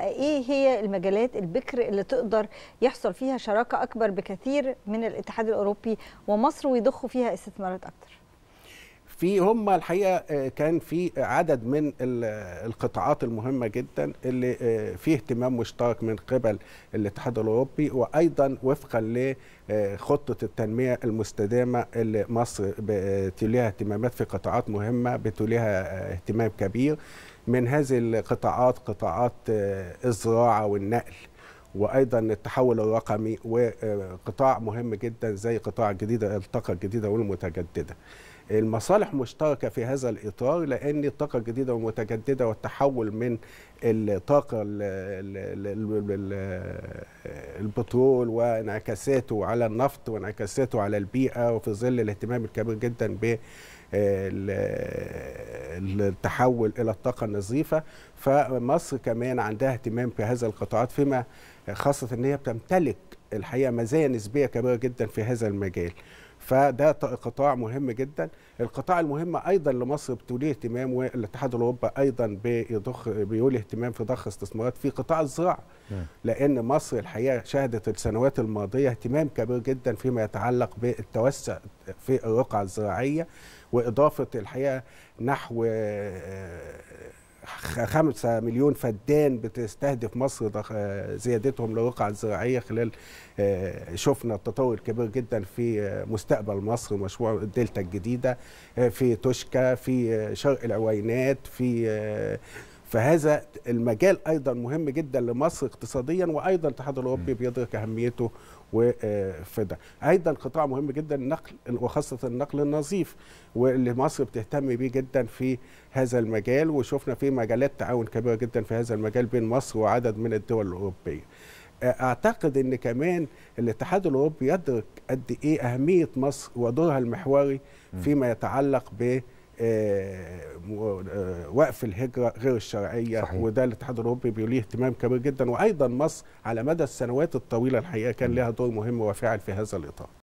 ايه هي المجالات البكر اللي تقدر يحصل فيها شراكه اكبر بكثير من الاتحاد الاوروبي ومصر ويضخوا فيها استثمارات اكتر في هم الحقيقه آه، كان في عدد من القطاعات المهمه جدا اللي آه، في اهتمام مشترك من قبل الاتحاد الاوروبي وايضا وفقا لخطه آه، التنميه المستدامه اللي مصر بتوليها اهتمامات في قطاعات مهمه بتوليها اهتمام كبير من هذه القطاعات قطاعات الزراعه والنقل وايضا التحول الرقمي وقطاع مهم جدا زي قطاع الجديده الطاقه الجديده والمتجدده المصالح مشتركة في هذا الإطار لأن الطاقة الجديدة والمتجددة والتحول من الطاقة البترول وانعكاساته على النفط وانعكاساته على البيئة وفي ظل الاهتمام الكبير جدا ب التحول الى الطاقه النظيفه فمصر كمان عندها اهتمام في هذا القطاعات فيما خاصه ان هي بتمتلك الحقيقه مزايا نسبيه كبيره جدا في هذا المجال فده قطاع مهم جدا القطاع المهم ايضا لمصر بتولي اهتمام والاتحاد الاوروبي ايضا بيضخ بيولي اهتمام في ضخ استثمارات في قطاع الزراعه نعم. لان مصر الحقيقه شهدت السنوات الماضيه اهتمام كبير جدا فيما يتعلق بالتوسع في الرقعه الزراعيه واضافه الحقيقه نحو آه، خمسة مليون فدان بتستهدف مصر زيادتهم للواقع الزراعية خلال آه، شفنا التطور الكبير جدا في آه، مستقبل مصر مشروع الدلتا الجديدة آه، في توشكا في شرق العوينات في فهذا المجال ايضا مهم جدا لمصر اقتصاديا وايضا الاتحاد الاوروبي بيدرك اهميته وفي ده ايضا قطاع مهم جدا النقل وخاصه النقل النظيف واللي مصر بتهتم بيه جدا في هذا المجال وشفنا في مجالات تعاون كبيره جدا في هذا المجال بين مصر وعدد من الدول الاوروبيه اعتقد ان كمان الاتحاد الاوروبي يدرك قد ايه اهميه مصر ودورها المحوري فيما يتعلق ب آه، آه، وقف الهجره غير الشرعيه صحيح. وده الاتحاد الاوروبي بيوليه اهتمام كبير جدا وايضا مصر على مدى السنوات الطويله الحقيقه كان لها دور مهم وفاعل في هذا الاطار